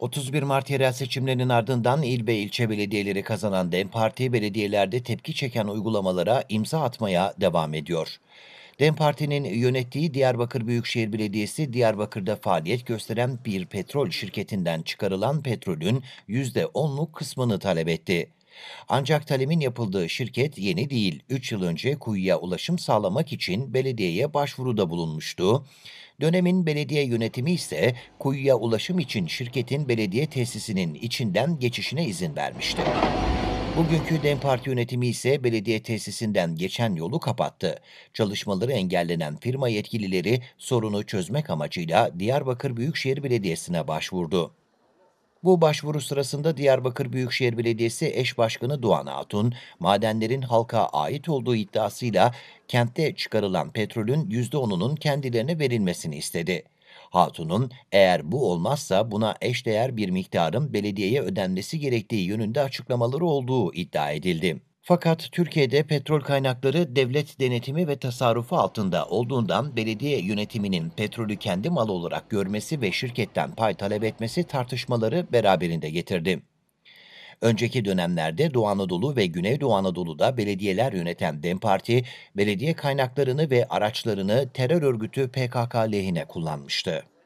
31 Mart yerel seçimlerinin ardından il ve ilçe belediyeleri kazanan DEM Parti belediyelerde tepki çeken uygulamalara imza atmaya devam ediyor. DEM Parti'nin yönettiği Diyarbakır Büyükşehir Belediyesi Diyarbakır'da faaliyet gösteren bir petrol şirketinden çıkarılan petrolün %10'luk kısmını talep etti. Ancak talimin yapıldığı şirket yeni değil, 3 yıl önce kuyuya ulaşım sağlamak için belediyeye başvuruda bulunmuştu. Dönemin belediye yönetimi ise kuyuya ulaşım için şirketin belediye tesisinin içinden geçişine izin vermişti. Bugünkü DEM Parti yönetimi ise belediye tesisinden geçen yolu kapattı. Çalışmaları engellenen firma yetkilileri sorunu çözmek amacıyla Diyarbakır Büyükşehir Belediyesi'ne başvurdu. Bu başvuru sırasında Diyarbakır Büyükşehir Belediyesi eş başkanı Doğan Hatun, madenlerin halka ait olduğu iddiasıyla kentte çıkarılan petrolün %10'unun kendilerine verilmesini istedi. Hatun'un eğer bu olmazsa buna eşdeğer bir miktarın belediyeye ödenmesi gerektiği yönünde açıklamaları olduğu iddia edildi. Fakat Türkiye'de petrol kaynakları devlet denetimi ve tasarrufu altında olduğundan belediye yönetiminin petrolü kendi malı olarak görmesi ve şirketten pay talep etmesi tartışmaları beraberinde getirdi. Önceki dönemlerde Doğu Anadolu ve Güneydoğu Anadolu'da belediyeler yöneten DEM Parti, belediye kaynaklarını ve araçlarını terör örgütü PKK lehine kullanmıştı.